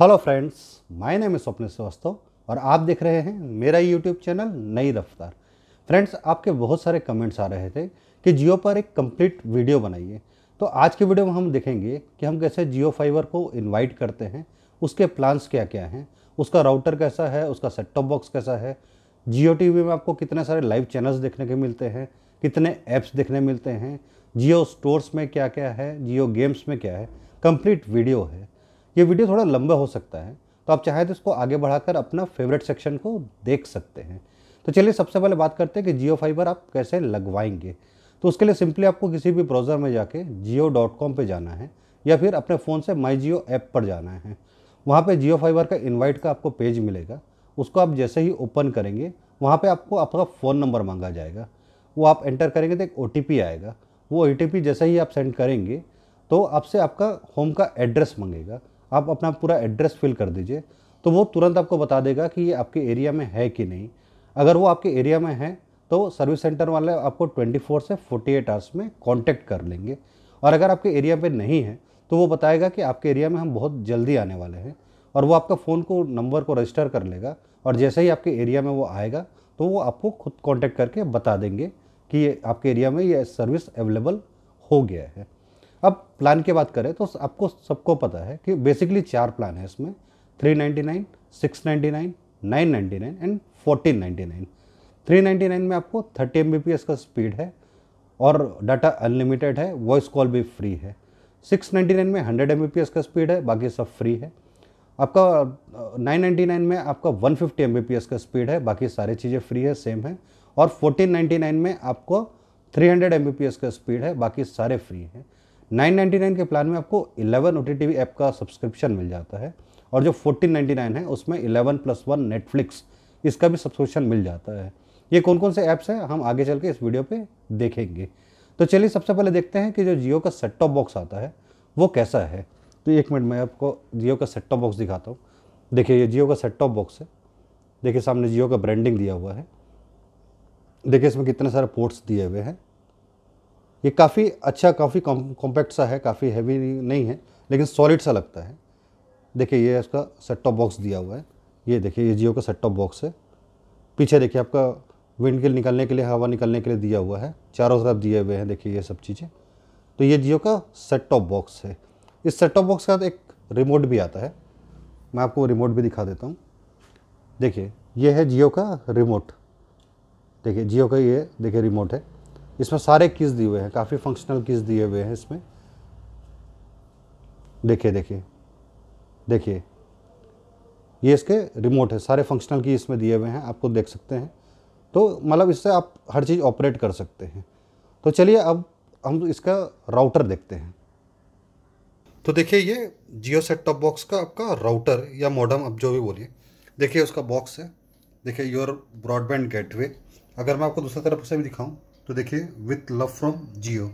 hello friends my name है स्वप्न श्रीवास्तव और आप देख रहे हैं मेरा यूट्यूब चैनल नई रफ्तार फ्रेंड्स आपके बहुत सारे कमेंट्स आ रहे थे कि जियो पर एक कंप्लीट वीडियो बनाइए तो आज के वीडियो में हम देखेंगे कि हम कैसे जियो फाइबर को इनवाइट करते हैं उसके प्लान्स क्या क्या हैं उसका राउटर कैसा है उसका सेट टॉप बॉक्स कैसा है जियो टी में आपको कितने सारे लाइव चैनल्स देखने के मिलते हैं कितने ऐप्स देखने मिलते हैं जियो स्टोर्स में क्या क्या है जियो गेम्स में क्या है कंप्लीट वीडियो है ये वीडियो थोड़ा लंबा हो सकता है तो आप चाहे तो इसको आगे बढ़ाकर अपना फेवरेट सेक्शन को देख सकते हैं तो चलिए सबसे पहले बात करते हैं कि जियो फाइबर आप कैसे लगवाएंगे तो उसके लिए सिंपली आपको किसी भी ब्राउज़र में जाके जियो डॉट कॉम पर जाना है या फिर अपने फ़ोन से माई जियो ऐप पर जाना है वहाँ पर जियो फाइबर का इन्वाइट का आपको पेज मिलेगा उसको आप जैसे ही ओपन करेंगे वहाँ पर आपको आपका फ़ोन नंबर मांगा जाएगा वो आप एंटर करेंगे तो एक ओ आएगा वो ओ जैसे ही आप सेंड करेंगे तो आपसे आपका होम का एड्रेस मांगेगा आप अपना पूरा एड्रेस फिल कर दीजिए तो वो तुरंत आपको बता देगा कि ये आपके एरिया में है कि नहीं अगर वो आपके एरिया में है तो सर्विस सेंटर वाले आपको 24 से 48 आवर्स में कांटेक्ट कर लेंगे और अगर आपके एरिया में नहीं है तो वो बताएगा कि आपके एरिया में हम बहुत जल्दी आने वाले हैं और वो आपका फ़ोन को नंबर को रजिस्टर कर लेगा और जैसे ही आपके एरिया में वो आएगा तो वो आपको खुद कॉन्टैक्ट करके बता देंगे कि आपके एरिया में ये सर्विस अवेलेबल हो गया है अब प्लान की बात करें तो आपको सबको पता है कि बेसिकली चार प्लान है इसमें three ninety nine six ninety nine nine ninety nine and fourteen ninety nine three ninety nine में आपको thirty M B P S का स्पीड है और डाटा अनलिमिटेड है वॉइस कॉल भी फ्री है सिक्स नाइन्टी नाइन में hundred M B P S का स्पीड है बाकी सब फ्री है आपका नाइन नाइन्टी नाइन में आपका one fifty M B P S का स्पीड है बाकी सारी चीज़ें फ्री है सेम है और फोर्टीन नाइन्टी नाइन में आपको three hundred M B P S का स्पीड है बाकी सारे फ्री हैं 999 के प्लान में आपको 11 ओ टी ऐप का सब्सक्रिप्शन मिल जाता है और जो 1499 है उसमें 11 प्लस वन नेटफ्लिक्स इसका भी सब्सक्रिप्शन मिल जाता है ये कौन कौन से ऐप्स हैं हम आगे चल के इस वीडियो पे देखेंगे तो चलिए सबसे पहले देखते हैं कि जो जियो का सेट टॉप बॉक्स आता है वो कैसा है तो एक मिनट मैं आपको जियो का सेट टॉप बॉक्स दिखाता हूँ देखिए ये जियो का सेट टॉप बॉक्स है देखिए सामने जियो का ब्रांडिंग दिया हुआ है देखिए इसमें कितने सारे पोर्ट्स दिए हुए हैं ये काफ़ी अच्छा काफ़ी कॉम्पैक्ट सा है काफ़ी हैवी नहीं है लेकिन सॉलिड सा लगता है देखिए ये इसका सेट टॉप बॉक्स दिया हुआ है ये देखिए ये जियो का सेट टॉप बॉक्स है पीछे देखिए आपका विंड गिल निकलने के लिए हवा निकलने के लिए दिया हुआ है चारों तरफ दिए हुए हैं देखिए ये सब चीज़ें तो ये जियो का सेट टॉप बॉक्स है इस सेट टॉप बॉक्स के साथ एक रिमोट भी आता है मैं आपको रिमोट भी दिखा देता हूँ देखिए ये है जियो का रिमोट देखिए जियो का ये देखिए रिमोट है इसमें सारे कीज़ दिए हुए हैं काफ़ी फंक्शनल कीज़ दिए हुए हैं इसमें देखिए देखिए देखिए ये इसके रिमोट है सारे फंक्शनल की इसमें दिए हुए हैं आपको देख सकते हैं तो मतलब इससे आप हर चीज़ ऑपरेट कर सकते हैं तो चलिए अब हम इसका राउटर देखते हैं तो देखिए ये जियो सेट टॉप बॉक्स का आपका राउटर या मॉडम आप जो भी बोलिए देखिए उसका बॉक्स है देखिए योर ब्रॉडबैंड गेटवे अगर मैं आपको दूसरी तरफ से भी दिखाऊं तो देखिए विथ लव फ्रॉम जियो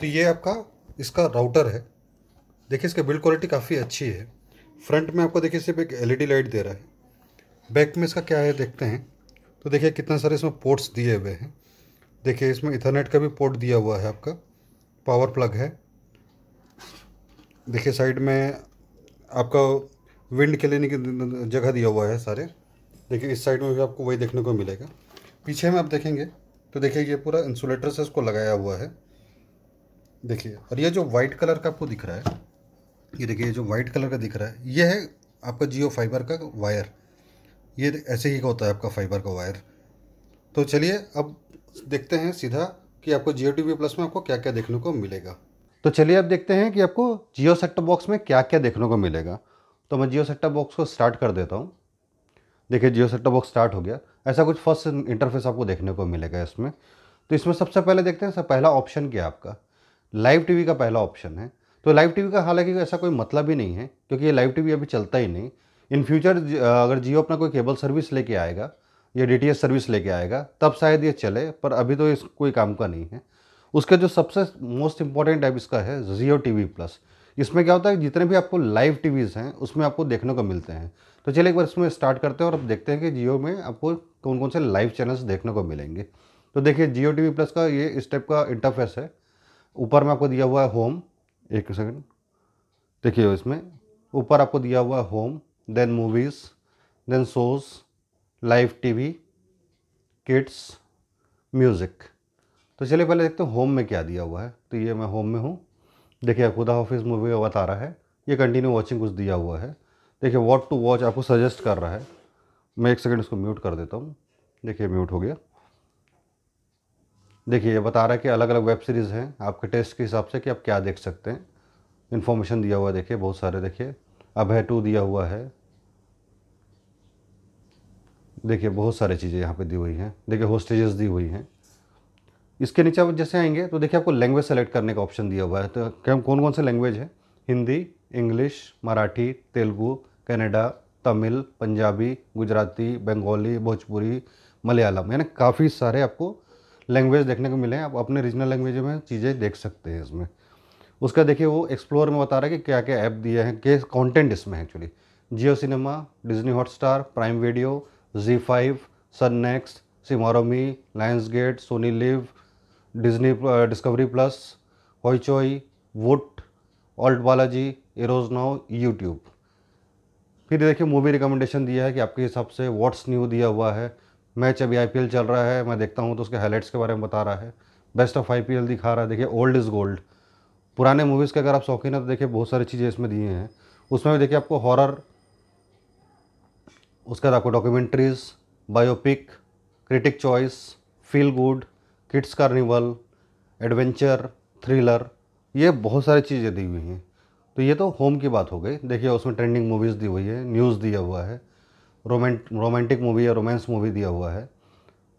तो ये आपका इसका राउटर है देखिए इसका बिल्ड क्वालिटी काफ़ी अच्छी है फ्रंट में आपको देखिए सिर्फ एक एलईडी लाइट दे रहा है बैक में इसका क्या है देखते हैं तो देखिए कितना सारे इसमें पोर्ट्स दिए हुए हैं देखिए इसमें इथरनेट का भी पोर्ट दिया हुआ है आपका पावर प्लग है देखिए साइड में आपका विंड के लेने की जगह दिया हुआ है सारे देखिए इस साइड में भी आपको वही देखने को मिलेगा पीछे में आप देखेंगे तो देखिए ये पूरा इंसुलेटर से इसको लगाया हुआ है देखिए और ये जो वाइट कलर का आपको दिख रहा है ये देखिए जो वाइट कलर का दिख रहा है ये है आपका जियो फाइबर का वायर ये ऐसे ही का होता है आपका फाइबर का वायर तो चलिए अब देखते हैं सीधा कि आपको जियो टी प्लस में आपको क्या क्या देखने को मिलेगा तो चलिए अब देखते हैं कि आपको जियो सेटअप बॉक्स में क्या क्या देखने को मिलेगा तो मैं जियो सेटअप बॉक्स को स्टार्ट कर देता हूँ देखिए जियो सेट बॉक्स स्टार्ट हो गया ऐसा कुछ फर्स्ट इंटरफेस आपको देखने को मिलेगा इसमें तो इसमें सबसे पहले देखते हैं सर पहला ऑप्शन क्या है आपका लाइव टीवी का पहला ऑप्शन है तो लाइव टीवी का हालांकि ऐसा कोई मतलब ही नहीं है क्योंकि ये लाइव टीवी अभी चलता ही नहीं इन फ्यूचर अगर जियो अपना कोई केबल सर्विस लेके आएगा या डी सर्विस लेके आएगा तब शायद ये चले पर अभी तो इस कोई काम का नहीं है उसका जो सबसे मोस्ट इंपॉर्टेंट ऐप इसका है जियो टी प्लस इसमें क्या होता है जितने भी आपको लाइव टीवीज़ हैं उसमें आपको देखने को मिलते हैं तो चलिए एक बार इसमें स्टार्ट करते हैं और अब देखते हैं कि जियो में आपको कौन कौन से लाइव चैनल्स देखने को मिलेंगे तो देखिए जियो टी प्लस का ये इस टाइप का इंटरफेस है ऊपर में आपको दिया हुआ है होम एक सेकेंड देखिए इसमें ऊपर आपको दिया हुआ है home then movies then shows live TV kids music तो चलिए पहले देखते हैं होम में क्या दिया हुआ है तो ये मैं होम में हूँ देखिए खुदा ऑफिस मूवी का बता रहा है ये कंटिन्यू वॉचिंग कुछ दिया हुआ है देखिए वॉट टू वॉच आपको सजेस्ट कर रहा है मैं एक सेकंड इसको म्यूट कर देता हूँ देखिए म्यूट हो गया देखिए ये बता रहा है कि अलग अलग वेब सीरीज़ हैं आपके टेस्ट के हिसाब से कि आप क्या देख सकते हैं इन्फॉर्मेशन दिया हुआ देखिए बहुत सारे देखिए अभय टू दिया हुआ है देखिए बहुत सारी चीज़ें यहाँ पे दी हुई हैं देखिए होस्टेजेस दी हुई हैं इसके नीचे आप जैसे आएंगे तो देखिए आपको लैंग्वेज सेलेक्ट करने का ऑप्शन दिया हुआ है तो कौन कौन से लैंग्वेज है हिंदी इंग्लिश मराठी तेलुगु कनाडा तमिल पंजाबी गुजराती बंगाली भोजपुरी मलयालम यानी काफ़ी सारे आपको लैंग्वेज देखने को मिले हैं आप अपने रीजनल लैंग्वेज में चीज़ें देख सकते हैं इसमें उसका देखिए वो एक्सप्लोर में बता रहा है कि क्या क्या ऐप दिए हैं क्या कॉन्टेंट इसमें actually Jio Cinema Disney Hotstar Prime Video Zee five Sun Next ShemarooMe Lionsgate Sony Liv Disney Discovery Plus Hoichoi Voot Alt Balaji Eros Now YouTube फिर देखिए मूवी रिकमेंडेशन दिया है कि आपके हिसाब से व्हाट्स न्यू दिया हुआ है मैच अभी आई चल रहा है मैं देखता हूँ तो उसके हाईलाइट्स के बारे में बता रहा है बेस्ट ऑफ आई दिखा रहा है देखिए ओल्ड इज़ गोल्ड पुराने मूवीज़ के अगर आप शौकीन हैं तो देखिए बहुत सारी चीज़ें इसमें दिए हैं उसमें भी देखिए आपको हॉरर उसके बाद आपको documentaries biopic critic choice feel good kids carnival adventure thriller ये बहुत सारी चीज़ें दी हुई हैं तो ये तो होम की बात हो गई देखिए उसमें ट्रेंडिंग मूवीज़ दी हुई है न्यूज़ दिया हुआ है रोमेंट रोमांटिक मूवी या रोमांस मूवी दिया हुआ है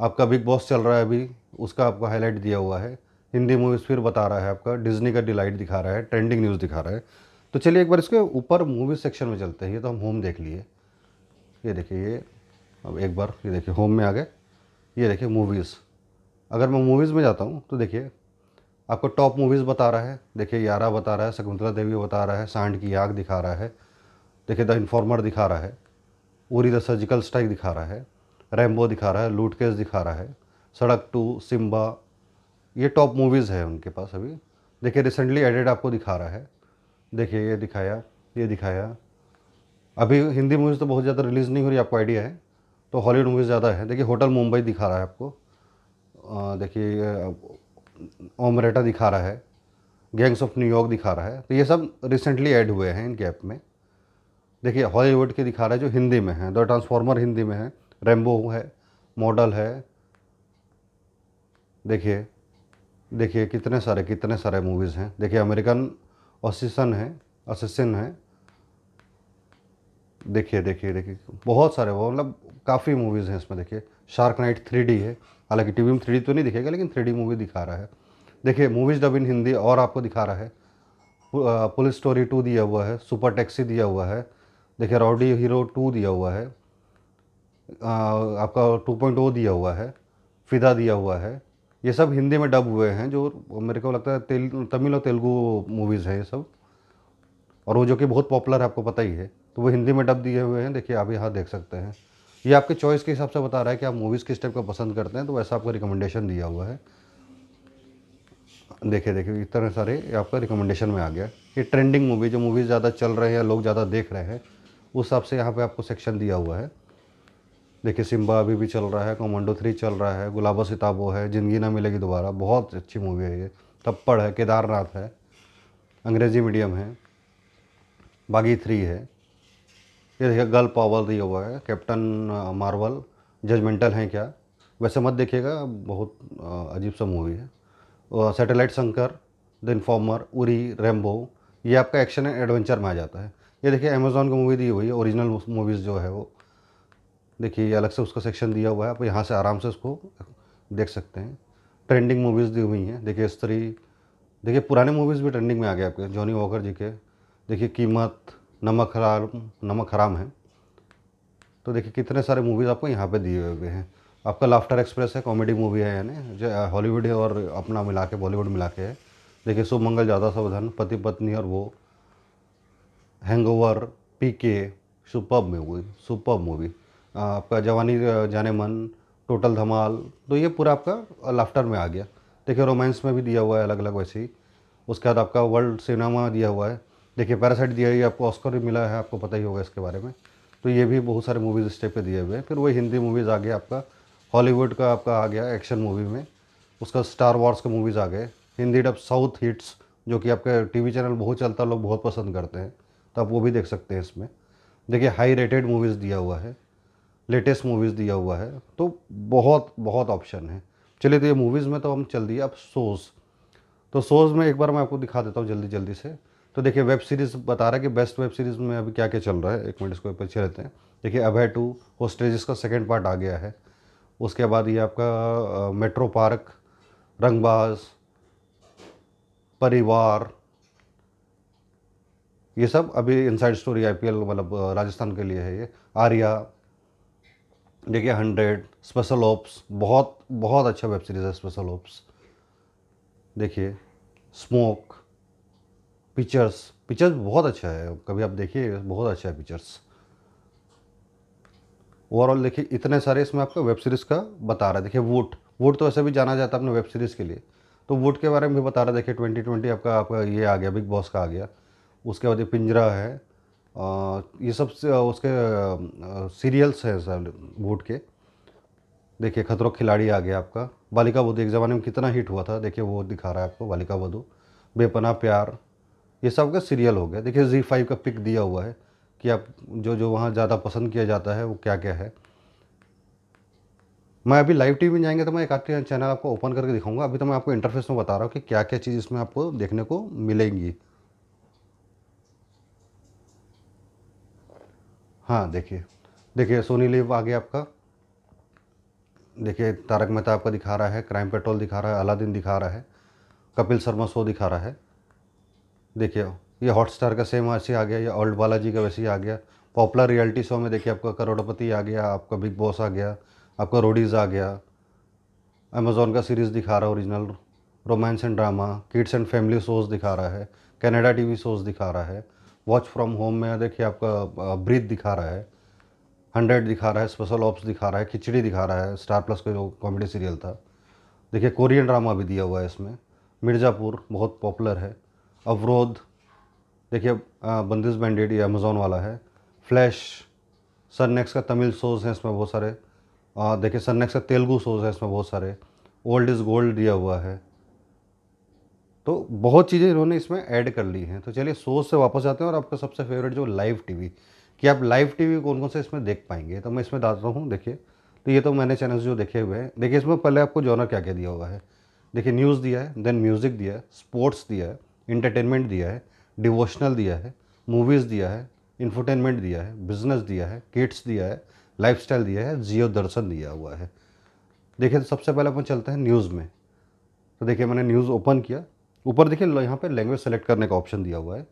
आपका बिग बॉस चल रहा है अभी उसका आपका हाईलाइट दिया हुआ है हिंदी मूवीज़ फिर बता रहा है आपका डिज्नी का डिलाइट दिखा रहा है ट्रेंडिंग न्यूज़ दिखा रहा है तो चलिए एक बार इसके ऊपर मूवी सेक्शन में चलते हैं ये तो हम होम देख लिए ये देखिए ये अब एक बार ये देखिए होम में आ गए ये देखिए मूवीज़ अगर मैं मूवीज़ में जाता हूँ तो देखिए आपको टॉप मूवीज़ बता रहा है देखिए यारा बता रहा है शकुंतला देवी बता रहा है सांड की आग दिखा रहा है देखिए द इन्फॉर्मर दिखा रहा है उरी द सर्जिकल स्ट्राइक दिखा रहा है रैम्बो दिखा रहा है लूट केस दिखा रहा है सड़क टू सिम्बा ये टॉप मूवीज़ है उनके पास अभी देखिए रिसेंटली एडिट आपको दिखा रहा है देखिए ये दिखाया ये दिखाया अभी हिंदी मूवीज़ तो बहुत ज़्यादा रिलीज़ नहीं हो रही आपको आइडिया है तो हॉलीवुड मूवीज़ ज़्यादा है देखिए होटल मुंबई दिखा रहा है आपको देखिए ओमरेटा दिखा रहा है गैंग्स ऑफ न्यूयॉर्क दिखा रहा है तो ये सब रिसेंटली ऐड हुए हैं इनके ऐप में देखिए हॉलीवुड के दिखा रहा है जो हिंदी में है द ट्रांसफॉर्मर हिंदी में है रेम्बो है मॉडल है देखिए देखिए कितने सारे कितने सारे मूवीज़ हैं देखिए अमेरिकन ऑसिसन है असिसन है देखिए देखिए देखिए बहुत सारे वो मतलब काफ़ी मूवीज़ हैं इसमें देखिए शार्क नाइट थ्री है हालांकि टीवी में थ्री तो नहीं दिखेगा लेकिन थ्री मूवी दिखा रहा है देखिए मूवीज़ डब इन हिंदी और आपको दिखा रहा है पुलिस स्टोरी टू दिया हुआ है सुपर टैक्सी दिया हुआ है देखिए रॉडी हीरो टू दिया हुआ है आ, आपका टू पॉइंट ओ दिया हुआ है फिदा दिया हुआ है ये सब हिंदी में डब हुए हैं जो मेरे को लगता है तेल तमिल और तेलुगू मूवीज़ हैं ये सब और वो जो कि बहुत पॉपुलर है आपको पता ही है तो वो हिंदी में डब दिए हुए हैं देखिए आप यहाँ देख सकते हैं ये आपके चॉइस के हिसाब से बता रहा है कि आप मूवीज़ किस टाइप का पसंद करते हैं तो वैसा आपका रिकमेंडेशन दिया हुआ है देखिए देखिए इतने सारे आपका रिकमेंडेशन में आ गया ये ट्रेंडिंग मूवी जो मूवीज़ ज़्यादा चल रहे हैं लोग ज़्यादा देख रहे हैं उस हिसाब से यहाँ पे आपको सेक्शन दिया हुआ है देखिए सिम्बा अभी भी चल रहा है कमांडो थ्री चल रहा है गुलाबो सिताबो है ज़िंदगी ना मिलेगी दोबारा बहुत अच्छी मूवी है ये थप्पड़ है केदारनाथ है अंग्रेज़ी मीडियम है बागी थ्री है ये देखिए गर्ल पावर दिया हुआ है कैप्टन मार्वल जजमेंटल हैं क्या वैसे मत देखिएगा बहुत uh, अजीब सा मूवी है satellite Shankar the informer Uri Rambo ये आपका एक्शन एंड एडवेंचर में आ जाता है ये देखिए अमेजोन की मूवी दी हुई है ओरिजिनल मूवीज़ जो है वो देखिए अलग से उसका सेक्शन दिया हुआ है आप यहाँ से आराम से उसको देख सकते हैं ट्रेंडिंग मूवीज़ दी हुई हैं देखिए स्त्री देखिए पुराने मूवीज़ भी ट्रेंडिंग में आ गए आपके जॉनी वॉकर जी के देखिए कीमत नमक हराम नमक हराम है तो देखिए कितने सारे मूवीज़ आपको यहाँ पे दिए हुए हैं आपका लाफ्टर एक्सप्रेस है कॉमेडी मूवी है यानी जो हॉलीवुड है और अपना मिला के बॉलीवुड मिला के है देखिए शुभ मंगल ज़्यादा सावधान पति पत्नी और वो हैंगओवर के सुपर मूवी सुपर मूवी आपका जवानी जाने मन टोटल धमाल तो ये पूरा आपका लाफ्टर में आ गया देखिए रोमांस में भी दिया हुआ है अलग अलग वैसे ही उसके बाद आपका वर्ल्ड सिनेमा दिया हुआ है देखिए पैरासाइट दिया है आपको ऑस्कर भी मिला है आपको पता ही होगा इसके बारे में तो ये भी बहुत सारे मूवीज़ स्टेप पे दिए हुए हैं फिर वही हिंदी मूवीज़ आ गया आपका हॉलीवुड का आपका आ गया एक्शन मूवी में उसका स्टार वॉर्स के मूवीज़ आ गए हिंदी डब साउथ हिट्स जो कि आपके टीवी चैनल बहुत चलता लोग बहुत पसंद करते हैं तो आप वो भी देख सकते हैं इसमें देखिए हाई रेटेड मूवीज़ दिया हुआ है लेटेस्ट मूवीज़ दिया हुआ है तो बहुत बहुत ऑप्शन है चलिए तो ये मूवीज़ में तो हम चल दिए अब शोज़ तो शोज़ में एक बार मैं आपको दिखा देता हूँ जल्दी जल्दी से तो देखिए वेब सीरीज़ बता रहा है कि बेस्ट वेब सीरीज़ में अभी क्या क्या चल रहा है एक मिनट इसको पीछे रहते हैं देखिए अभय टू होस्टेज का सेकेंड पार्ट आ गया है उसके बाद ये आपका मेट्रो पार्क रंगबाज परिवार ये सब अभी इनसाइड स्टोरी आईपीएल मतलब राजस्थान के लिए है ये आर्या देखिए हंड्रेड स्पेशल ओप्स बहुत बहुत अच्छा वेब सीरीज़ है स्पेशल ओप्स देखिए स्मोक पिक्चर्स पिक्चर्स बहुत अच्छा है कभी आप देखिए बहुत अच्छा है पिक्चर्स ओवरऑल देखिए इतने सारे इसमें आपका वेब सीरीज़ का बता रहा है देखिए वोट वोट तो ऐसे भी जाना जाता है अपने वेब सीरीज़ के लिए तो वोट के बारे में भी बता रहा है देखिए ट्वेंटी ट्वेंटी आपका आपका ये आ गया बिग बॉस का आ गया उसके बाद ये पिंजरा है आ, ये सब उसके आ, सीरियल्स हैं सर वोट के देखिए खतरों खिलाड़ी आ गया आपका बालिका वधू एक ज़माने में कितना हिट हुआ था देखिए वो दिखा रहा है आपको बालिका वधू बेपना प्यार ये सब का सीरियल हो गया देखिए जी फाइव का पिक दिया हुआ है कि आप जो जो वहाँ ज़्यादा पसंद किया जाता है वो क्या क्या है मैं अभी लाइव टीवी में जाएंगे तो मैं एक आते चैनल आपको ओपन करके दिखाऊंगा अभी तो मैं आपको इंटरफेस में बता रहा हूँ कि क्या क्या चीज़ इसमें आपको देखने को मिलेंगी हाँ देखिए देखिए सोनी लिव आ गया आपका देखिए तारक मेहता आपका दिखा रहा है क्राइम पेट्रोल दिखा रहा है अलादीन दिखा रहा है कपिल शर्मा शो दिखा रहा है देखिए ये हॉटस्टार का सेम वैसे आ गया ये ओल्ड बालाजी का वैसे ही आ गया पॉपुलर रियलिटी शो में देखिए आपका करोड़पति आ गया आपका बिग बॉस आ गया आपका रोडीज़ आ गया अमेजोन का सीरीज़ दिखा रहा है original romance and drama kids and family shows दिखा रहा है कनाडा टीवी शोज़ दिखा रहा है वॉच फ्रॉम होम में देखिए आपका ब्रीथ दिखा रहा है हंड्रेड दिखा रहा है स्पेशल ऑप्स दिखा रहा है खिचड़ी दिखा रहा है स्टार प्लस का जो कॉमेडी सीरियल था देखिए कोरियन ड्रामा भी दिया हुआ है इसमें मिर्ज़ापुर बहुत पॉपुलर है अवरोध देखिए बंदिश बैंडेड ये अमेज़ोन वाला है फ्लैश सरनेक्स का तमिल शोज है इसमें बहुत सारे देखिए सरनेक्स का तेलुगू शोज है इसमें बहुत सारे ओल्ड इज़ गोल्ड दिया हुआ है तो बहुत चीज़ें इन्होंने इसमें ऐड कर ली हैं तो चलिए शोज से वापस आते हैं और आपका सबसे फेवरेट जो लाइव टीवी कि आप लाइव टीवी कौन कौन से इसमें देख पाएंगे तो मैं इसमें डालता हूँ देखिए तो ये तो मैंने चैनल्स जो देखे हुए हैं देखिए इसमें पहले आपको जॉनर क्या क्या दिया हुआ है देखिए न्यूज़ दिया है देन म्यूज़िक दिया है स्पोर्ट्स दिया है इंटरटेनमेंट दिया है डिवोशनल दिया है मूवीज़ दिया है इन्फोटेनमेंट दिया है बिजनेस दिया है किट्स दिया है लाइफ दिया है जियो दर्शन दिया हुआ है देखिए तो सबसे पहले अपन चलते हैं न्यूज़ में तो देखिए मैंने न्यूज़ ओपन किया ऊपर देखिए यहाँ पर लैंग्वेज सेलेक्ट करने का ऑप्शन दिया हुआ है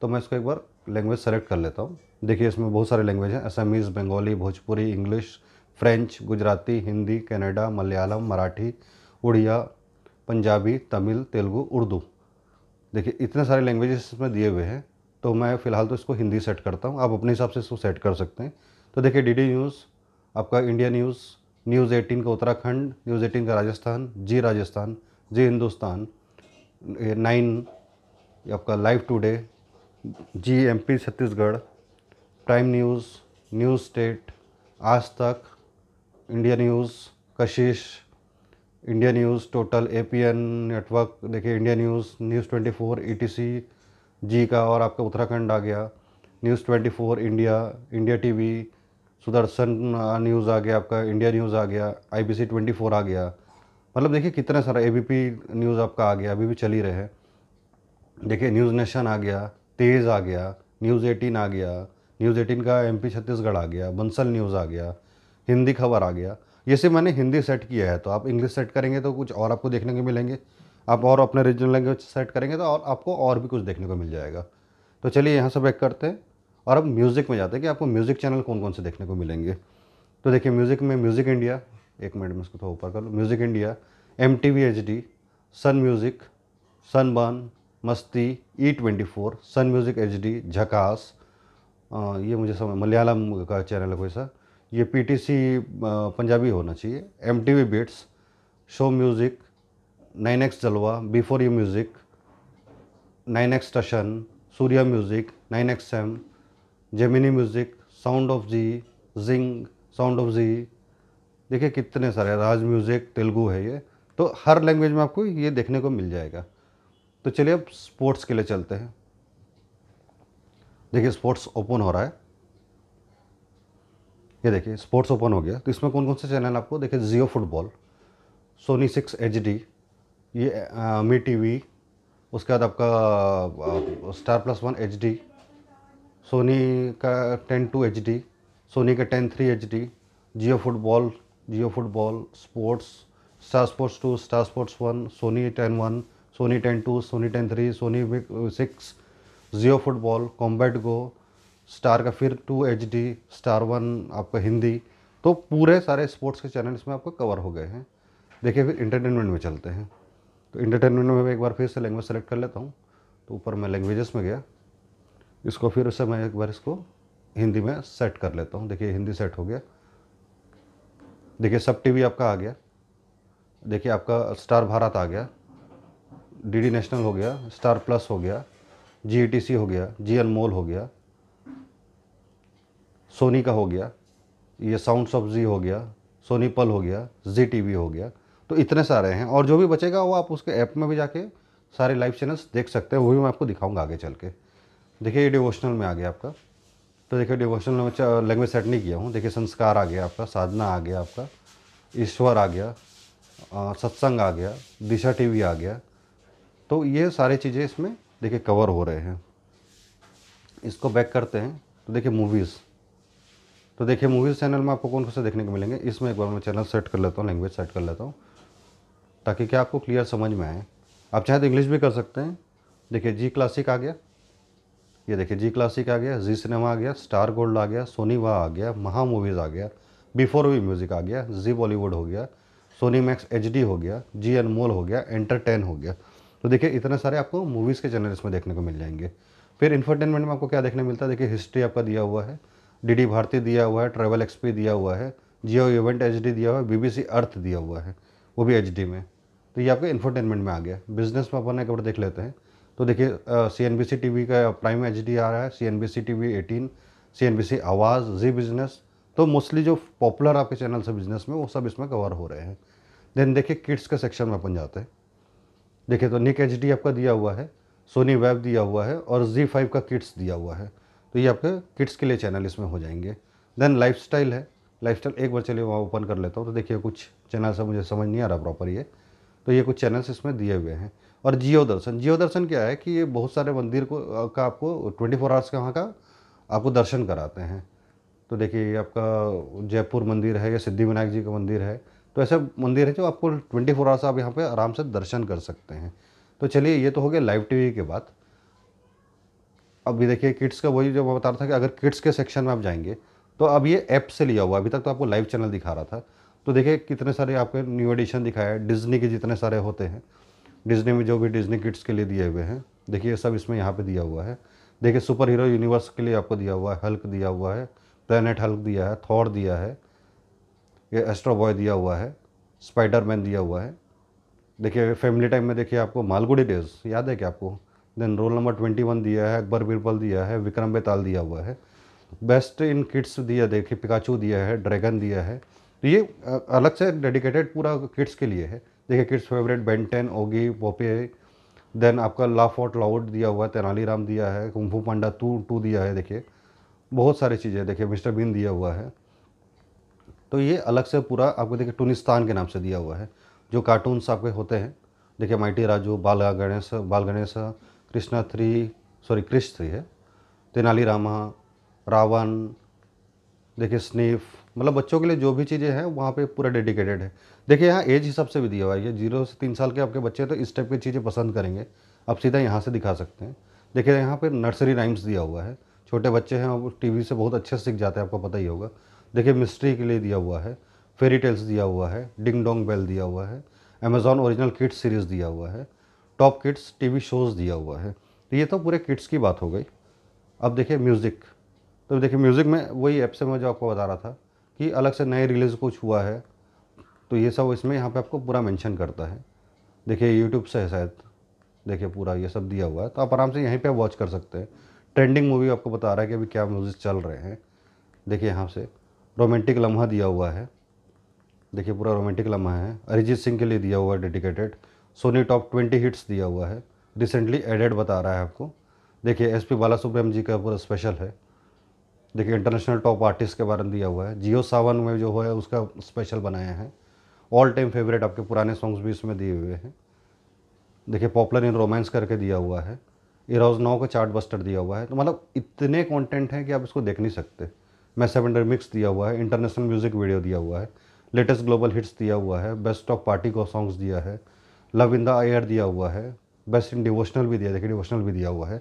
तो मैं इसको एक बार लैंग्वेज सेलेक्ट कर लेता हूँ देखिए इसमें बहुत सारे लैंग्वेज हैं असमीज़ बंगाली भोजपुरी इंग्लिश फ्रेंच गुजराती हिंदी कनाडा मलयालम मराठी उड़िया पंजाबी तमिल तेलुगू उर्दू देखिए इतने सारे लैंग्वेजेस इसमें दिए हुए हैं तो मैं फ़िलहाल तो इसको हिंदी सेट करता हूँ आप अपने हिसाब से इसको सेट कर सकते हैं तो देखिए डी न्यूज़ आपका इंडिया न्यूज़ न्यूज़ एटीन का उत्तराखंड न्यूज़ एटीन का राजस्थान जी राजस्थान जी हिंदुस्तान नाइन आपका live today Zee P Chhattisgarh prime news news state Aaj Tak India news Kashish India news total N network देखिए India news news T C G का और आपका उत्तराखंड आ गया news four India India V Sudarshan news आ गया आपका इंडिया न्यूज़ आ गया ट्वेंटी फ़ोर आ गया मतलब देखिए कितना सारा पी न्यूज़ आपका आ गया अभी भी चल ही रहे देखिए न्यूज़ नेशन आ गया तेज़ आ गया न्यूज़ एटीन आ गया न्यूज़ एटीन का एमपी छत्तीसगढ़ आ गया बंसल न्यूज़ आ गया हिंदी खबर आ गया ये सिर्फ मैंने हिंदी सेट किया है तो आप इंग्लिश सेट करेंगे तो कुछ और आपको देखने को मिलेंगे आप और अपने रीजनल लैंग्वेज सेट करेंगे तो और आपको और भी कुछ देखने को मिल जाएगा तो चलिए यहाँ से बैक करते हैं और अब म्यूज़िक में जाते हैं कि आपको म्यूज़िक चैनल कौन कौन से देखने को मिलेंगे तो देखिए म्यूज़िक में म्यूज़िक इंडिया एक मिनट में इसको थोड़ा ऊपर कर लो music India M T V H D Sun music Sun बन Masti E twenty four Sun music H D Jhakaas ये मुझे समझ मलयालम का चैनल है कोई सा ये पीटीसी पंजाबी होना चाहिए M T V beats show music nine X Jalwa before you music nine X Tashan Surya music nine X M Gemini music sound of Zee Zing sound of Zee देखिए कितने सारे राज म्यूज़िक तेलुगू है ये तो हर लैंग्वेज में आपको ये देखने को मिल जाएगा तो चलिए अब स्पोर्ट्स के लिए चलते हैं देखिए स्पोर्ट्स ओपन हो रहा है ये देखिए स्पोर्ट्स ओपन हो गया तो इसमें कौन कौन से चैनल आपको देखिए Jio football Sony six H D ये मी टी वी उसके बाद आपका Star Plus one H D Sony का ten two H D Sony का ten three H D Jio football Jio football sports Star Sports two Star Sports one Sony ten one Sony ten two Sony ten three Sony six Jio football combat go Star का फिर two H D Star one आपका हिंदी तो पूरे सारे sports के channel इसमें आपको cover हो गए हैं देखिए फिर इंटरटेनमेंट में चलते हैं तो इंटरटेनमेंट में मैं एक बार फिर से लैंग्वेज सेलेक्ट कर लेता हूँ तो ऊपर मैं लैंग्वेजेस में गया इसको फिर उससे मैं एक बार इसको हिंदी में सेट कर लेता हूँ देखिए हिंदी सेट हो गया देखिए सब टीवी आपका आ गया देखिए आपका स्टार भारत आ गया डीडी नेशनल हो गया स्टार प्लस हो गया जीईटीसी e हो गया जी मोल हो गया सोनी का हो गया ये साउंड्स ऑफ जी हो गया सोनी पल हो गया जी टी हो गया तो इतने सारे हैं और जो भी बचेगा वो आप उसके ऐप में भी जाके सारे लाइव चैनल्स देख सकते हैं वो भी मैं आपको दिखाऊंगा आगे चल के देखिए ये डिवोशनल में आ गया आपका तो देखिए डिवोशनल में लैंग्वेज सेट नहीं किया हूँ देखिए संस्कार आ गया आपका साधना आ गया आपका ईश्वर आ गया सत्संग आ गया दिशा टी आ गया तो ये सारी चीज़ें इसमें देखिए कवर हो रहे हैं इसको बैक करते हैं तो देखिए मूवीज़ तो देखिए मूवीज़ चैनल में आपको कौन कौन से देखने को मिलेंगे इसमें एक बार मैं चैनल सेट कर लेता हूँ लैंग्वेज सेट कर लेता हूँ ताकि क्या आपको क्लियर समझ में आए आप चाहे तो इंग्लिश भी कर सकते हैं देखिए जी क्लासिक आ गया ये देखिए जी क्लासिक आ गया जी सिनेमा आ गया स्टार गोल्ड आ गया सोनी वाह आ गया महा मूवीज़ आ गया बिफोर वी म्यूज़िक आ गया जी बॉलीवुड हो गया सोनी मैक्स एच हो गया जी अनमोल हो गया एंटरटेन हो गया तो देखिए इतने सारे आपको मूवीज़ के चैनल इसमें देखने को मिल जाएंगे फिर इंफरटेनमेंट में आपको क्या देखने मिलता है देखिए हिस्ट्री आपका दिया हुआ है डी भारती दिया हुआ है ट्रेवल एक्सपी दिया हुआ है जियो इवेंट एच दिया हुआ है बीबीसी अर्थ दिया हुआ है वो भी एच में तो ये आपके इन्फोटेनमेंट में आ गया बिजनेस में अपन एक बार देख लेते हैं तो देखिए C N B C T V का प्राइम एच डी आ रहा है C N B C T V eighteen C N B C Awaaz Zee business तो मोस्टली जो पॉपुलर आपके चैनल से बिजनेस में वो सब इसमें कवर हो रहे हैं देन देखिए किड्स के सेक्शन में अपन जाते हैं देखिए तो निक एच डी आपका दिया हुआ है सोनी वेब दिया हुआ है और जी फाइव का किट्स दिया हुआ है तो ये आपके किड्स के लिए चैनल इसमें हो जाएंगे देन लाइफस्टाइल है लाइफस्टाइल एक बार चलिए वहाँ ओपन कर लेता हूँ तो देखिए कुछ चैनल से मुझे समझ नहीं आ रहा प्रॉपर ये तो ये कुछ चैनल्स इसमें दिए हुए हैं और जियो दर्शन जियो दर्शन क्या है कि ये बहुत सारे मंदिर को का आपको ट्वेंटी फोर आवर्स का वहाँ का आपको दर्शन कराते हैं तो देखिए आपका जयपुर मंदिर है या सिद्धिविनायक जी का मंदिर है तो ऐसे मंदिर है जो आपको ट्वेंटी फोर आवर्स आप यहाँ पे आराम से दर्शन कर सकते हैं तो चलिए ये तो हो गया लाइव टीवी के बाद अभी देखिए किड्स का वही जो मैं बता रहा था कि अगर किड्स के सेक्शन में आप जाएंगे तो अब ये ऐप से लिया हुआ अभी तक तो आपको लाइव चैनल दिखा रहा था तो देखिए कितने सारे आपके न्यू एडिशन दिखाया है डिज्नी के जितने सारे होते हैं डिज्नी में जो भी डिज्नी किड्स के लिए दिए हुए हैं देखिए सब इसमें यहाँ पर दिया हुआ है देखिए सुपर हीरो यूनिवर्स के लिए आपको दिया हुआ है हल्क दिया हुआ है प्लानट हल्क दिया है थॉर दिया है ये एस्ट्रो बॉय दिया हुआ है स्पाइडरमैन दिया हुआ है देखिए फैमिली टाइम में देखिए आपको मालगुड़ी डेज याद है क्या आपको then roll number twenty one दिया है अकबर बीरबल दिया है विक्रम बेताल दिया हुआ है बेस्ट इन किड्स दिया देखिए पिकाचू दिया है ड्रैगन दिया है तो ये अलग से डेडिकेटेड पूरा किड्स के लिए है देखिए kids favourite Ben Ten Oggy Popeye then आपका लाफ ऑट लाउड दिया हुआ है तेनालीराम दिया है कुंफू पांडा टू टू दिया है देखिए बहुत सारी चीज़ें देखिए मिस्टर बीन दिया हुआ है तो ये अलग से पूरा आपको देखिए टूनिस्तान के नाम से दिया हुआ है जो कार्टून्स आपके होते हैं देखिए mighty Raju Bal Ganesh Bal Ganesh Krishna three sorry Krrish three है तेनाली रामा रावण देखिए स्नीफ मतलब बच्चों के लिए जो भी चीज़ें हैं वहाँ पे पूरा डेडिकेटेड है देखिए यहाँ एज हिसाब से भी दिया हुआ है जीरो से तीन साल के आपके बच्चे तो इस टाइप की चीज़ें पसंद करेंगे आप सीधा यहाँ से दिखा सकते हैं देखिए यहाँ पर नर्सरी राइम्स दिया हुआ है छोटे बच्चे हैं और टीवी से बहुत अच्छे सीख जाते हैं आपको पता ही होगा देखिए मिस्ट्री के लिए दिया हुआ है फेरी टेल्स दिया हुआ है डिंग डोंग बेल दिया हुआ है अमेज़ॉन ओरिजिनल किट सीरीज़ दिया हुआ है टॉप किड्स टीवी शोज़ दिया हुआ है तो ये तो पूरे किड्स की बात हो गई अब देखिए म्यूज़िक तो देखिए म्यूज़िक में वही ऐप से मैं जो आपको बता रहा था कि अलग से नए रिलीज़ कुछ हुआ है तो ये सब इसमें यहाँ पे आपको पूरा मेंशन करता है देखिए यूट्यूब से है शायद देखिए पूरा ये सब दिया हुआ है तो आप आराम से यहीं पे वॉच कर सकते हैं ट्रेंडिंग मूवी आपको बता रहा है कि अभी क्या म्यूज़िक चल रहे हैं देखिए यहाँ से रोमांटिक लम्हा दिया हुआ है देखिए पूरा रोमांटिक लम्हा है अरिजीत सिंह के लिए दिया हुआ है dedicated Sony top twenty hits दिया हुआ है रिसेंटली एडेड बता रहा है आपको देखिए एस पी बाला सुब्रम जी का पूरा स्पेशल है देखिए इंटरनेशनल टॉप आर्टिस्ट के बारे में दिया हुआ है जियो सावन में जो है उसका स्पेशल बनाया है ऑल टाइम फेवरेट आपके पुराने सॉन्ग्स भी इसमें दिए हुए हैं देखिए पॉपुलर इन रोमांस करके दिया हुआ है इराउज नाव का चार्ट बस्टर दिया हुआ है तो मतलब इतने कॉन्टेंट हैं कि आप इसको देख नहीं सकते मैं सेवन रिमिक्स दिया हुआ है इंटरनेशनल म्यूज़िक वीडियो दिया हुआ है लेटेस्ट ग्लोबल हिट्स दिया हुआ है बेस्ट ऑफ पार्टी को सॉन्ग्स दिया है लव इन द एयर दिया हुआ है बेस्ट इन डिवोशनल भी दिया देखिए डिवोशनल भी दिया हुआ है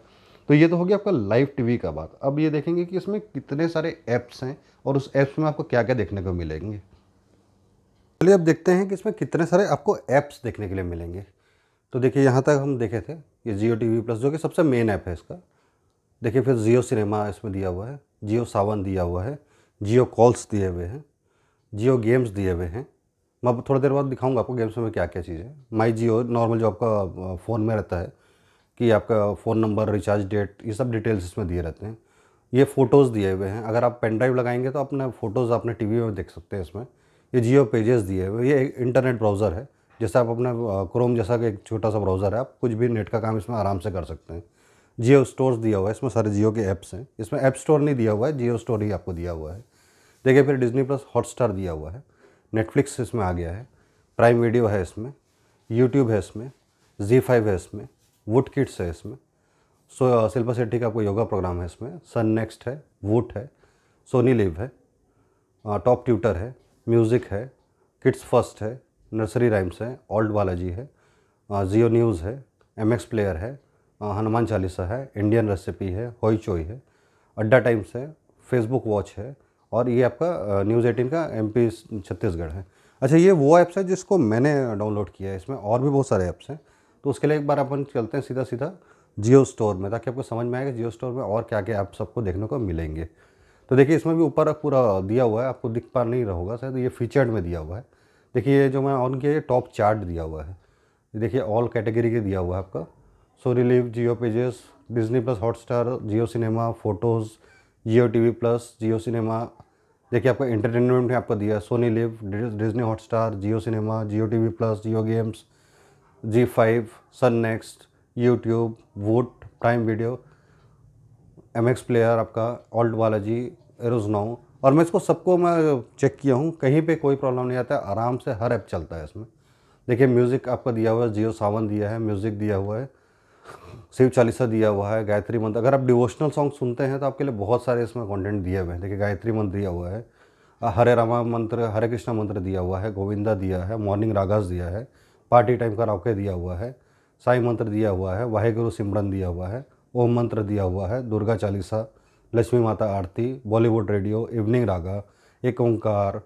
तो ये तो हो गया आपका लाइव टीवी का बात अब ये देखेंगे कि इसमें कितने सारे ऐप्स हैं और उस ऐप्स में आपको क्या क्या देखने को मिलेंगे चलिए अब देखते हैं कि इसमें कितने सारे आपको ऐप्स देखने के लिए मिलेंगे तो देखिए यहाँ तक हम देखे थे ये जियो टी वी प्लस जो कि सबसे मेन ऐप है इसका देखिए फिर जियो सिनेमा इसमें दिया हुआ है जियो सावन दिया हुआ है जियो कॉल्स दिए हुए हैं जियो गेम्स दिए हुए हैं मैं थोड़ी देर बाद दिखाऊंगा आपको गेम्स में क्या क्या चीज़ है माई जियो नॉर्मल जो आपका फ़ोन में रहता है कि आपका फ़ोन नंबर रिचार्ज डेट ये सब डिटेल्स इसमें दिए रहते हैं ये फ़ोटोज़ दिए हुए हैं अगर आप पेन ड्राइव लगाएंगे तो अपने फ़ोटोज़ अपने टी में देख सकते हैं इसमें ये जियो पेजेस दिए हुए ये इंटरनेट ब्राउज़र है जैसे आप अपने क्रोम जैसा एक छोटा सा ब्राउज़र है आप कुछ भी नेट का काम इसमें आराम से कर सकते हैं जियो स्टोर दिया हुआ है इसमें सारे जियो के ऐप्स हैं इसमें ऐप स्टोर नहीं दिया हुआ है जियो स्टोर ही आपको दिया हुआ है देखिए फिर डिजनी प्लस हॉटस्टार दिया हुआ है नेटफ्लिक्स इसमें आ गया है प्राइम वीडियो है इसमें यूट्यूब है इसमें जी फाइव है इसमें वुड किट्स है इसमें सो शिल्पा शेट्टी का आपको योगा प्रोग्राम है इसमें सन नेक्स्ट है वुट है सोनी लिव है टॉप ट्यूटर है म्यूज़िक है किड्स फर्स्ट है नर्सरी राइम्स है ओल्ड बालाजी है जियो न्यूज़ है एम एक्स प्लेयर है हनुमान चालीसा है इंडियन रेसिपी है होई चोई है अड्डा टाइम्स है फेसबुक वॉच है और ये आपका न्यूज़ एटीन का एम छत्तीसगढ़ है अच्छा ये वो ऐप्स है जिसको मैंने डाउनलोड किया है इसमें और भी बहुत सारे ऐप्स हैं तो उसके लिए एक बार अपन चलते हैं सीधा सीधा जियो स्टोर में ताकि आपको समझ में आएगा जियो स्टोर में और क्या क्या ऐप्स आपको देखने को मिलेंगे तो देखिए इसमें भी ऊपर पूरा दिया हुआ है आपको दिख पा नहीं रहोगा शायद ये फीचर्ड में दिया हुआ है देखिए ये जो मैं ऑन किया ये टॉप चार्ट दिया हुआ है देखिए ऑल कैटेगरी के दिया हुआ है आपका सो रिलीव Jio pages Disney Plus Hotstar Jio Cinema photos Jio T V Plus Jio Cinema देखिए आपका इंटरटेनमेंट में आपको दिया Sony Liv Disney Hotstar Jio Cinema Jio T V Plus Jio games Zee five Sun Next YouTube Voot Prime Video M X player आपका ऑल्ट बालाजी एरोज नाउ और मैं इसको सबको मैं चेक किया हूँ कहीं पे कोई प्रॉब्लम नहीं आता आराम से हर ऐप चलता है इसमें देखिए म्यूज़िक आपका दिया हुआ है जियो सावन दिया है म्यूज़िक दिया हुआ है शिव चालीसा दिया हुआ है गायत्री मंत्र अगर आप डिवोशनल सॉन्ग सुनते हैं तो आपके लिए बहुत सारे इसमें कंटेंट दिए हुए हैं देखिए गायत्री मंत्र दिया हुआ है हरे रामा मंत्र हरे कृष्णा मंत्र दिया हुआ है गोविंदा दिया है मॉर्निंग रागास दिया है पार्टी टाइम का रावके दिया हुआ है साई मंत्र दिया हुआ है वाहेगुरु सिमरन दिया हुआ है ओम मंत्र दिया हुआ है दुर्गा चालीसा लक्ष्मी माता आरती Bollywood radio evening Raga Ek Onkar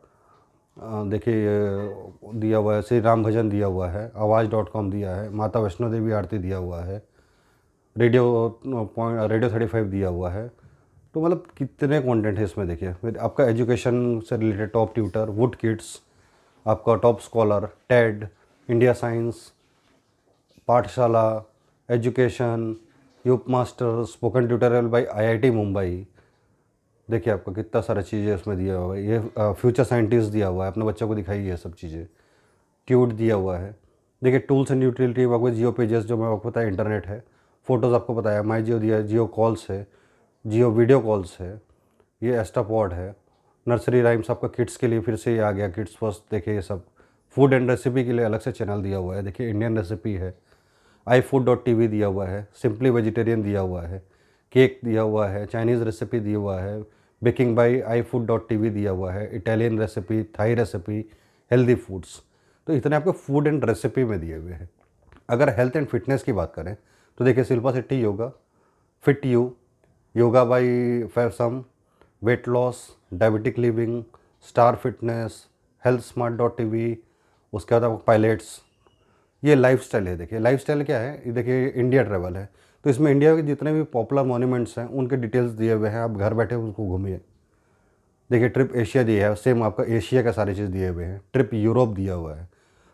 देखिए दिया हुआ है श्री राम भजन दिया हुआ है आवाज़ डॉट कॉम दिया है माता वैष्णो देवी आरती दिया हुआ है radio point radio thirty five दिया हुआ है तो मतलब कितने कंटेंट है इसमें देखिए आपका एजुकेशन से related top tutor wood kids आपका top scholar TED India science Pathshala education yup master spoken tutorial by IIT Mumbai देखिए आपका कितना सारा चीज़ें इसमें दिया हुआ है ये फ्यूचर साइंटिस्ट दिया हुआ है अपने बच्चों को दिखाई है सब चीज़ें ट्यूट दिया हुआ है देखिए टूल्स एंड यूटिलिटी आपको जियो पेजेस जो मैं आपको पता है इंटरनेट है फ़ोटोज़ आपको बताया माई जियो दिया जियो कॉल्स है जियो वीडियो कॉल्स है ये एस्टापॉड है नर्सरी राइम्स आपका किड्स के लिए फिर से ये आ गया किड्स फर्स्ट देखिए ये सब फूड एंड रेसिपी के लिए अलग से चैनल दिया हुआ है देखिए इंडियन रेसिपी है आई फूड डॉट टी दिया हुआ है सिंपली वेजिटेरियन दिया हुआ है केक दिया हुआ है चाइनीज़ रेसिपी दिया हुआ है baking by I food dot T दिया हुआ है Italian recipe Thai recipe healthy foods तो इतने आपके फूड एंड रेसिपी में दिए हुए हैं अगर हेल्थ एंड फिटनेस की बात करें तो देखिए Shilpa Shetty yoga fit you yoga by फैसम weight loss diabetic living star fitness health smart dot T V उसके बाद आपको पायलट्स ये लाइफ स्टाइल है देखिए लाइफ स्टाइल क्या है ये देखिए इंडिया ट्रेवल है तो इसमें इंडिया के जितने भी पॉपुलर मोन्यूमेंट्स हैं उनके डिटेल्स दिए हुए हैं आप घर बैठे उनको घूमिए देखिए ट्रिप एशिया दिया है सेम आपका एशिया का सारी चीज़ दिए हुए हैं ट्रिप यूरोप दिया हुआ है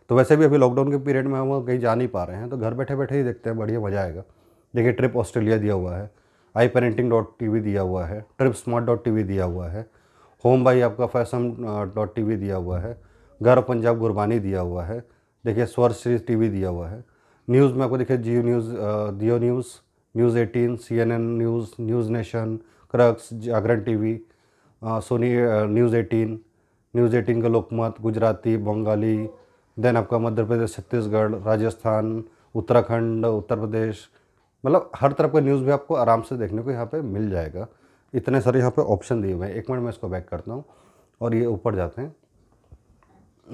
तो वैसे भी अभी लॉकडाउन के पीरियड में हम कहीं जा नहीं पा रहे हैं तो घर बैठे बैठे ही देखते हैं बढ़िया मज़ा आएगा देखिए ट्रिप ऑस्ट्रेलिया दिया हुआ है I parenting dot T V दिया हुआ है trip smart dot T V दिया हुआ है होम बाई आपका फैशन डॉट टी वी दिया हुआ है घर पंजाब गुरबानी दिया हुआ है देखिए स्वर सीरीज टी वी दिया हुआ है न्यूज़ में आपको देखिए जियो न्यूज़ दियो news news eighteen C N N news news nation crux Jagran T V Sony news eighteen news eighteen का लोकमत गुजराती बंगाली देन आपका मध्य प्रदेश छत्तीसगढ़ राजस्थान उत्तराखंड उत्तर प्रदेश मतलब हर तरफ का न्यूज़ भी आपको आराम से देखने को यहाँ पे मिल जाएगा इतने सारे यहाँ पे ऑप्शन दिए हुए हैं एक मिनट मैं इसको बैक करता हूँ और ये ऊपर जाते हैं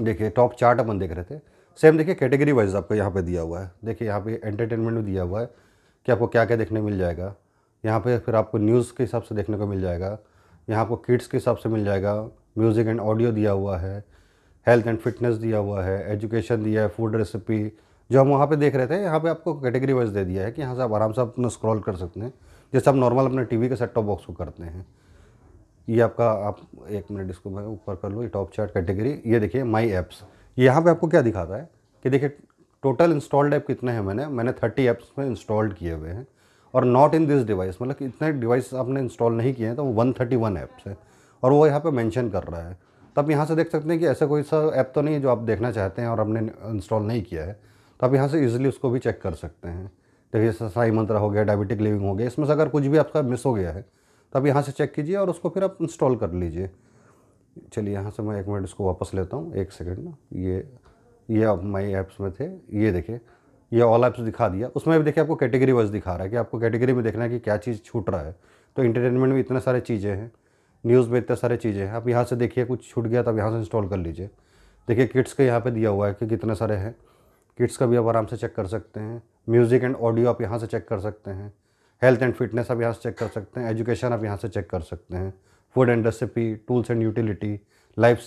देखिए टॉप चार्ट अपन देख रहे थे सेम देखिए कैटेगरी वाइज आपको यहाँ पे दिया हुआ है देखिए यहाँ पे एंटरटेनमेंट भी दिया हुआ है कि आपको क्या क्या देखने मिल जाएगा यहाँ पर फिर आपको न्यूज़ के हिसाब से देखने को मिल जाएगा यहाँ आपको किड्स के हिसाब से मिल जाएगा म्यूज़िक एंड ऑडियो दिया हुआ है हेल्थ एंड फिटनेस दिया हुआ है एजुकेशन दिया है फूड रेसिपी जो हम वहाँ पे देख रहे थे यहाँ पे आपको कैटेगरी वाइज दे दिया है कि यहाँ से आप आराम से अपना स्क्रॉल कर सकते हैं जैसे आप नॉर्मल अपने टीवी के सेट टॉप बॉक्स को करते हैं ये आपका आप एक मिनट इसको मैं ऊपर कर लूँ टॉप चार्ट कैटेगरी ये देखिए माई ऐप्स यहाँ पर आपको क्या दिखाता है कि देखिए टोटल इंस्टॉल्ड ऐप कितने हैं मैंने मैंने थर्टी ऐप्स में इंस्टॉल्ड किए हुए हैं और नॉट इन दिस डिवाइस मतलब कि इतने डिवाइस आपने इंस्टॉल नहीं किए हैं तो वो वन थर्टी वन ऐप्स हैं और वो यहाँ पर मैंशन कर रहा है तो आप यहाँ से देख सकते हैं कि ऐसा कोई सा ऐप तो नहीं है जो आप देखना चाहते हैं और आपने इंस्टॉल नहीं किया है तो आप यहाँ से ईजिली उसको भी चेक कर सकते हैं देखिए तो साई मंत्रा हो गया डायबिटिक लिविंग हो गया इसमें से अगर कुछ भी आपका मिस हो गया है तो आप यहाँ से चेक कीजिए और उसको फिर आप इंस्टॉल कर लीजिए चलिए यहाँ से मैं एक मिनट इसको वापस लेता हूँ एक सेकेंड ना ये ये माई ऐप्स में थे ये देखिए ये ऑल ऐप्स दिखा दिया उसमें भी देखिए आपको कैटेगरी वाइज दिखा रहा है कि आपको कैटेगरी में देखना है कि क्या चीज़ छूट रहा है तो इंटरटेनमेंट में इतने सारे चीज़ें हैं न्यूज़ में इतने सारे चीज़ें हैं आप यहाँ से देखिए कुछ छूट गया तो आप यहाँ से इंस्टॉल कर लीजिए देखिए किट्स का यहाँ पे दिया हुआ है कि कितने सारे हैं किट्स का भी आप आराम से चेक कर सकते हैं म्यूज़िक एंड ऑडियो आप यहाँ से चेक कर सकते हैं हेल्थ एंड फिटनेस आप यहाँ से चेक कर सकते हैं एजुकेशन आप यहाँ से चेक कर सकते हैं food and recipe tools and utility life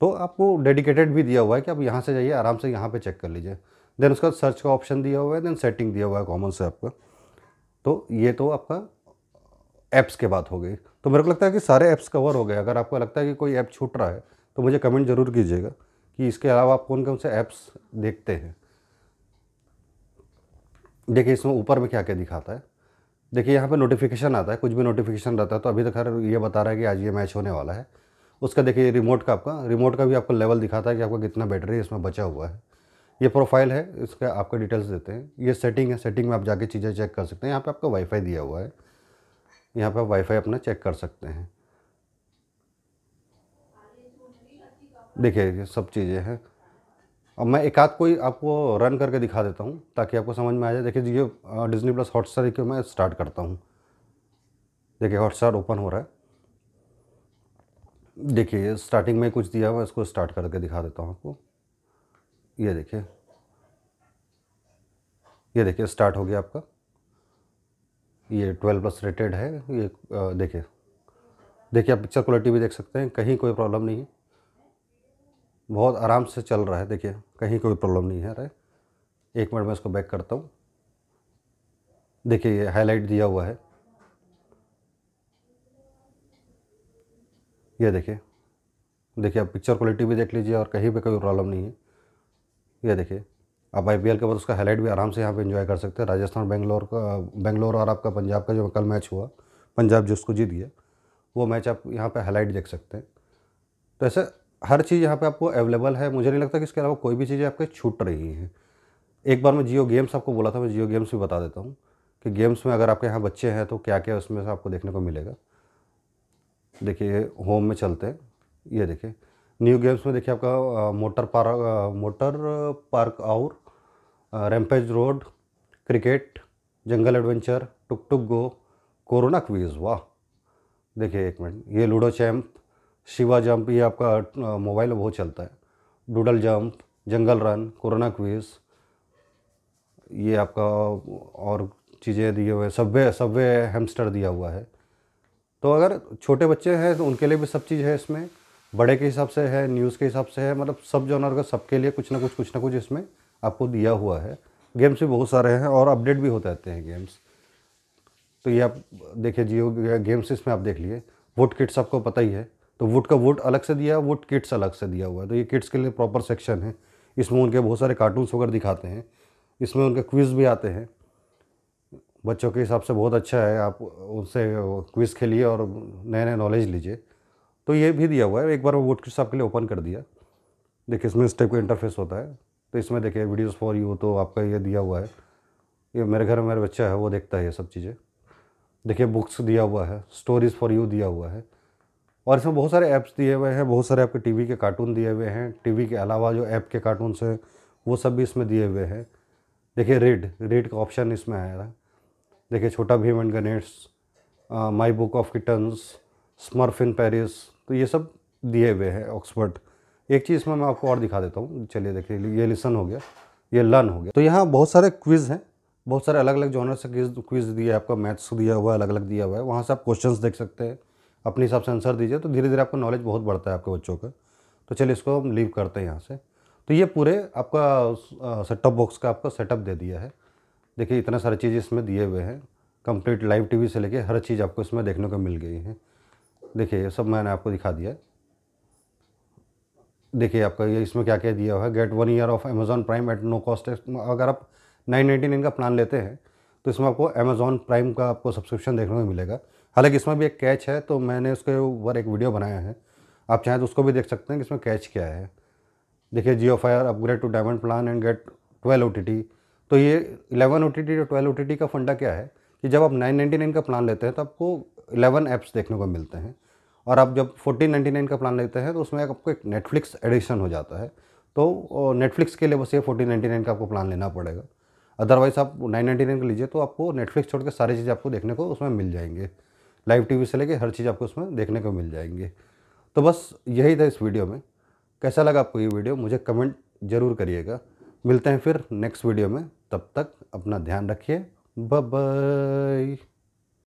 तो आपको डेडिकेटेड भी दिया हुआ है कि आप यहाँ से जाइए आराम से यहाँ पर चेक कर लीजिए देन उसका सर्च का ऑप्शन दिया हुआ है देन सेटिंग दिया हुआ है कॉमन से आपका तो ये तो आपका ऐप्स के बात हो गई तो मेरे को लगता है कि सारे ऐप्स कवर हो गए अगर आपको लगता है कि कोई ऐप छूट रहा है तो मुझे कमेंट ज़रूर कीजिएगा कि इसके अलावा आप कौन कौन से ऐप्स देखते हैं देखिए इसमें ऊपर में क्या क्या दिखाता है देखिए यहाँ पे नोटिफिकेशन आता है कुछ भी नोटिफिकेशन रहता है तो अभी तक तो खैर ये बता रहा है कि आज ये मैच होने वाला है उसका देखिए रिमोट का आपका रिमोट का भी आपको लेवल दिखाता है कि आपका कितना बैटरी इसमें बचा हुआ है ये प्रोफाइल है इसका आपका डिटेल्स देते हैं ये सेटिंग है सेटिंग में आप जाके चीज़ें चेक कर सकते हैं यहाँ पे आपका वाईफाई दिया हुआ है यहाँ पर आप वाईफाई अपना चेक कर सकते हैं देखिए सब चीज़ें हैं अब मैं एक आध कोई आपको रन करके दिखा देता हूँ ताकि आपको समझ में आ जाए देखिए ये डिजनी प्लस हॉटस्टार के मैं स्टार्ट करता हूँ देखिए हॉटस्टार ओपन हो रहा है देखिए स्टार्टिंग में कुछ दिया हुआ इसको स्टार्ट करके दिखा देता हूँ आपको ये देखिए ये देखिए स्टार्ट हो गया आपका ये 12 प्लस रेटेड है ये देखिए देखिए आप पिक्चर क्वालिटी भी देख सकते हैं कहीं कोई प्रॉब्लम नहीं है बहुत आराम से चल रहा है देखिए कहीं कोई प्रॉब्लम नहीं है अरे एक मिनट में इसको बैक करता हूँ देखिए ये हाईलाइट दिया हुआ है ये देखिए देखिए आप पिक्चर क्वालिटी भी देख लीजिए और कहीं पे कोई प्रॉब्लम नहीं है ये देखिए आप आई के बाद उसका हाईलाइट भी आराम से यहाँ पे इन्जॉय कर सकते हैं राजस्थान बेंगलोर का बेंगलोर और आपका पंजाब का जो कल मैच हुआ पंजाब जो उसको जीत गया वो मैच आप यहाँ पे हाईलाइट देख सकते हैं तो ऐसे हर चीज़ यहाँ पे आपको अवेलेबल है मुझे नहीं लगता कि इसके अलावा कोई भी चीज़ें आपके छूट रही हैं एक बार मैं जियो गेम्स आपको बोला था मैं जियो गेम्स भी बता देता हूँ कि गेम्स में अगर आपके यहाँ बच्चे हैं तो क्या क्या उसमें से आपको देखने को मिलेगा देखिए होम में चलते हैं ये देखिए न्यू गेम्स में देखिए आपका मोटर पार्क मोटर पार्क और rampage road cricket jungle adventure tuk tuk go corona quiz वाह देखिए एक मिनट ये लूडो चैम्प शिवा जंप ये आपका मोबाइल बहुत चलता है doodle jump jungle run corona quiz ये आपका और चीज़ें दिए हुए सबवे सबवे हेमस्टर दिया हुआ है तो अगर छोटे बच्चे हैं तो उनके लिए भी सब चीज़ है इसमें बड़े के हिसाब से है न्यूज़ के हिसाब से है मतलब सब जॉनर का सबके लिए कुछ ना कुछ कुछ ना कुछ इसमें आपको दिया हुआ है गेम्स भी बहुत सारे हैं और अपडेट भी होते रहते हैं गेम्स तो ये आप देखिए जियो गेम्स इसमें आप देख लिए वुड किट्स आपको पता ही है तो वुड का वुड अलग से दिया वुड किट्स अलग से दिया हुआ है तो ये किट्स के लिए प्रॉपर सेक्शन है इसमें उनके बहुत सारे कार्टून्स वगैरह दिखाते हैं इसमें उनके क्विज़ भी आते हैं बच्चों के हिसाब से बहुत अच्छा है आप उनसे क्विज़ खेलिए और नए नए नॉलेज लीजिए तो ये भी दिया हुआ है एक बार वो वोट किट्स आपके लिए ओपन कर दिया देखिए इसमें इस टाइप का इंटरफेस होता है तो इसमें देखिए वीडियोज़ फॉर यू तो आपका ये दिया हुआ है ये मेरे घर में मेरा बच्चा है वो देखता है ये सब चीज़ें देखिए बुक्स दिया हुआ है स्टोरीज़ फॉर यू दिया हुआ है और इसमें बहुत सारे ऐप्स दिए हुए हैं बहुत सारे आपके टीवी के कार्टून दिए हुए हैं टीवी के अलावा जो ऐप के कार्टून हैं वो सब भी इसमें दिए हुए हैं देखिए रेड रेड का ऑप्शन इसमें आया है देखिए छोटा भीम एंड गनेट्स my book of kittens smurf in Paris तो ये सब दिए हुए हैं ऑक्सफर्ड एक चीज़ इसमें मैं आपको और दिखा देता हूँ चलिए देखिए ये लिसन हो गया ये लर्न हो गया तो यहाँ बहुत सारे क्विज़ हैं बहुत सारे अलग अलग जॉनर से क्विज क्विज दिया है आपका मैथ्स दिया हुआ है अलग अलग दिया हुआ है वहाँ से आप क्वेश्चंस देख सकते हैं अपने हिसाब से आंसर दीजिए तो धीरे धीरे आपका नॉलेज बहुत बढ़ता है आपके बच्चों का तो चलिए इसको हम लीव करते हैं यहाँ से तो ये पूरे आपका सेटअप बॉक्स का आपका सेटअप दे दिया है देखिए इतना सारी चीज़ इसमें दिए हुए हैं कंप्लीट लाइव टीवी से लेके हर चीज़ आपको इसमें देखने को मिल गई है देखिए ये सब मैंने आपको दिखा दिया है देखिए आपका ये इसमें क्या क्या दिया हुआ है get one year of Amazon Prime at no cost अगर आप नाइन नाइन्टी नाइन का प्लान लेते हैं तो इसमें आपको अमेज़ॉन प्राइम का आपको सब्सक्रिप्शन देखने को मिलेगा हालांकि इसमें भी एक कैच है तो मैंने उसके ऊपर एक वीडियो बनाया है आप चाहें तो उसको भी देख सकते हैं कि इसमें कैच क्या है देखिए Jio fiber upgrade to diamond plan and get twelve O तो ये इलेवन ओ टी और ट्वेल्व ओ का फंडा क्या है कि जब आप नाइन नाइनटी नाइन का प्लान लेते हैं तो आपको इलेवन ऐप्स देखने को मिलते हैं और आप जब फोर्टीन नाइन्टी नाइन का प्लान लेते हैं तो उसमें आपको एक नेटफ्लिक्स एडिशन हो जाता है तो नेटफ्लिक्स के लिए बस ये फोर्टीन नाइन्टी नाइन का आपको प्लान लेना पड़ेगा अदरवाइज़ आप नाइन नाइन्टी नाइन का लीजिए तो आपको नेटफ्लिक्स छोड़ के सारी चीज़ें आपको देखने को उसमें मिल जाएंगे लाइव टी से लेके हर चीज़ आपको उसमें देखने को मिल जाएंगे तो बस यही था इस वीडियो में कैसा लगा आपको ये वीडियो मुझे कमेंट ज़रूर करिएगा मिलते हैं फिर नेक्स्ट वीडियो में तब तक अपना ध्यान रखिए बाय